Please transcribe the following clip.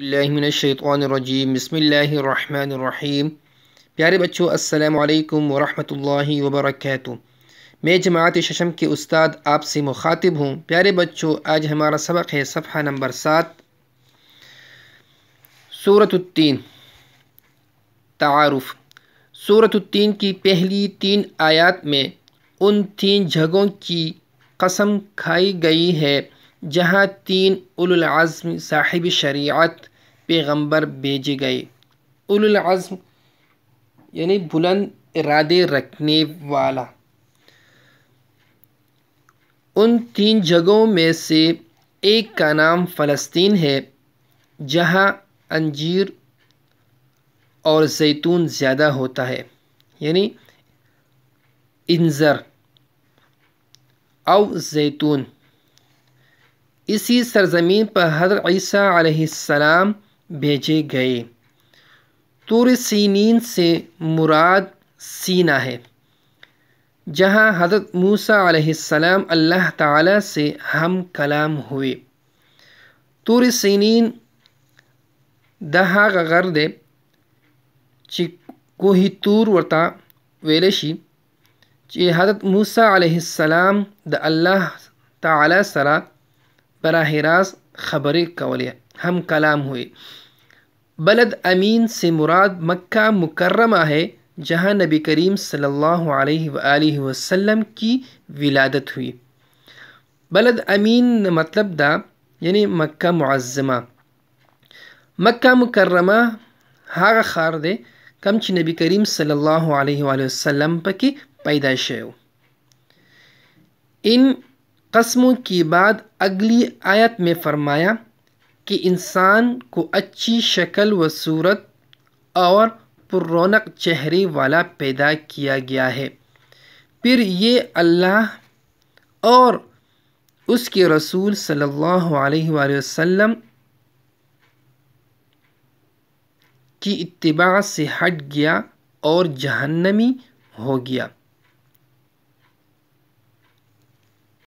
अल्लाशैतरजीम बसमीम प्यारे बच्चों अस्सलाम वरहमतुल्लाहि वबरकatuh मैं जमात शशम के उस्ताद आपसे मुखातिब हूँ प्यारे बच्चों आज हमारा सबक है सफ़ा नंबर सात सूरतुत्तीन तारफ़ सूरतुत्तीन की पहली तीन आयात में उन तीन जगहों की कसम खाई गई है जहाँ तीन उलज़म साहिब शरीयत पैगंबर भेजे गए उलज़म यानी बुलंद इरादे रखने वाला उन तीन जगहों में से एक का नाम फ़लस्तीन है जहाँ अंजीर और जैतून ज़्यादा होता है यानी इंजर और जैतून इसी सरजमीन पर हर ईसा सलाम भेजे गए तुर सीनीन से मुराद सीना है जहाँ हज़रत मूसा आलाम अल्लाह ताला से हम कलाम हुए तुर सीनीन दहा गर्दे तूर वर्ता वेलेशी चे हज़रत मूसा अलैहिस्सलाम द अल्लाह ताला सरा براہ راست خبریں کولیں ہم کلام ہوئے بلد امین سے مراد مکہ مکرمہ ہے جہاں نبی کریم صلی اللہ علیہ وآلہ وسلم کی ولادت ہوئی بلد امین مطلب دا یعنی مکہ معظمہ مکه مکرمه هغه خار دی کم چې نبی کریم صلی الله علیه و وسلم پکې پیدا شوی ان कस्मों के बाद अगली आयत में फरमाया कि इंसान को अच्छी शक्ल व सूरत और पुरौनक चेहरे वाला पैदा किया गया है फिर ये अल्लाह और उसके रसूल सल्लल्लाहु अलैहि वसल्लम की इत्तबा से हट गया और जहन्नमी हो गया